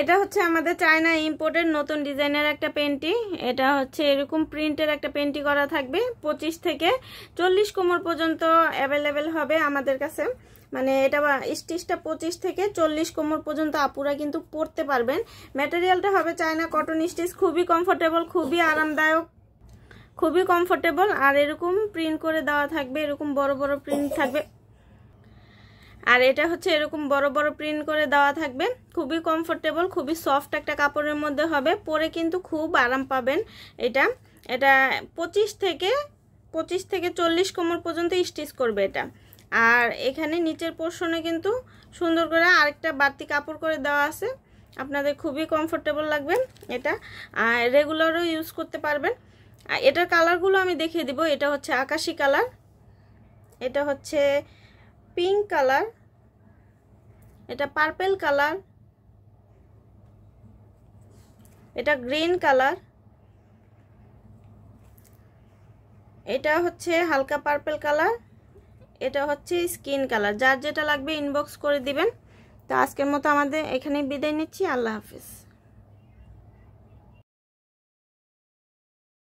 এটা হচ্ছে আমাদের চায়না ইম্পোর্টের নতুন ডিজাইনের একটা পেন্টি এটা হচ্ছে এরকম প্রিন্টের একটা পেন্টি করা থাকবে পঁচিশ থেকে চল্লিশ কোমর পর্যন্ত অ্যাভেলেবেল হবে আমাদের কাছে মানে এটা স্টিচটা পঁচিশ থেকে চল্লিশ কোমর পর্যন্ত আপুরা কিন্তু পরতে পারবেন ম্যাটেরিয়ালটা হবে চায়না কটন স্টিচ খুবই কমফোর্টেবল খুবই আরামদায়ক খুবই কমফোর্টেবল আর এরকম প্রিন্ট করে দেওয়া থাকবে এরকম বড় বড় প্রিন্ট থাকবে আর এটা হচ্ছে এরকম বড় বড় প্রিন্ট করে দেওয়া থাকবে খুবই কমফোর্টেবল খুবই সফট একটা কাপড়ের মধ্যে হবে পরে কিন্তু খুব আরাম পাবেন এটা এটা পঁচিশ থেকে পঁচিশ থেকে চল্লিশ কোমর পর্যন্ত স্টিচ করবে এটা আর এখানে নিচের পোর্শনে কিন্তু সুন্দর করে আরেকটা বাড়তি কাপড় করে দেওয়া আছে আপনাদের খুবই কমফোর্টেবল লাগবে এটা আর রেগুলারও ইউজ করতে পারবেন এটার কালারগুলো আমি দেখিয়ে দিব এটা হচ্ছে আকাশি কালার এটা হচ্ছে পিঙ্ক কালার এটা পার্পেল কালার এটা গ্রিন কালার এটা হচ্ছে হালকা পার্পেল কালার এটা হচ্ছে স্কিন কালার যার যেটা লাগবে ইনবক্স করে দিবেন তো আজকের মতো আমাদের এখানে বিদায় নিচ্ছি আল্লাহ হাফিজ